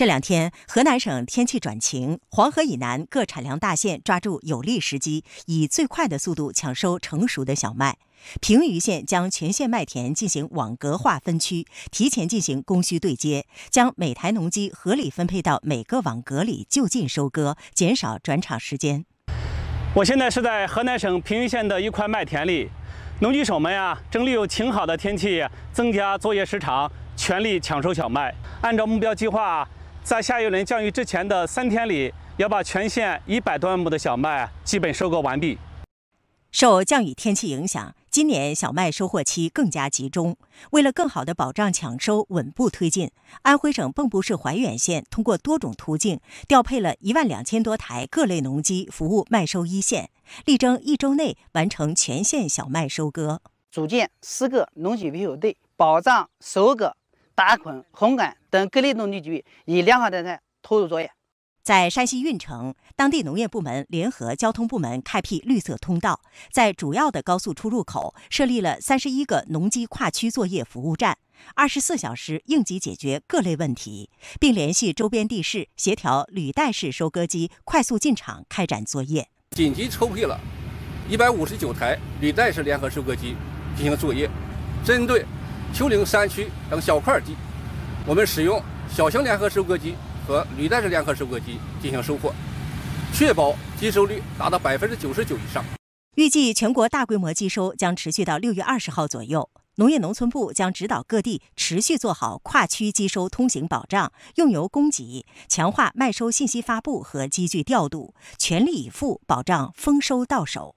这两天，河南省天气转晴，黄河以南各产粮大县抓住有利时机，以最快的速度抢收成熟的小麦。平舆县将全县麦田进行网格化分区，提前进行供需对接，将每台农机合理分配到每个网格里，就近收割，减少转场时间。我现在是在河南省平舆县的一块麦田里，农机手们呀，正利用晴好的天气，增加作业时长，全力抢收小麦。按照目标计划。在下一轮降雨之前的三天里，要把全县一百多万亩的小麦基本收割完毕。受降雨天气影响，今年小麦收获期更加集中。为了更好地保障抢收稳步推进，安徽省蚌埠市怀远县通过多种途径调配了一万两千多台各类农机，服务麦收一线，力争一周内完成全县小麦收割。组建十个农机维修队，保障收割。打捆、烘干等各类农机具以两好的台投入作业。在山西运城，当地农业部门联合交通部门开辟绿色通道，在主要的高速出入口设立了三十一个农机跨区作业服务站，二十四小时应急解决各类问题，并联系周边地市协调履带式收割机快速进场开展作业。紧急抽配了一百五十九台履带式联合收割机进行作业，针对。丘陵山区等小块地，我们使用小型联合收割机和履带式联合收割机进行收获，确保机收率达到百分之九十九以上。预计全国大规模机收将持续到六月二十号左右。农业农村部将指导各地持续做好跨区机收通行保障、用油供给，强化麦收信息发布和机具调度，全力以赴保障丰收到手。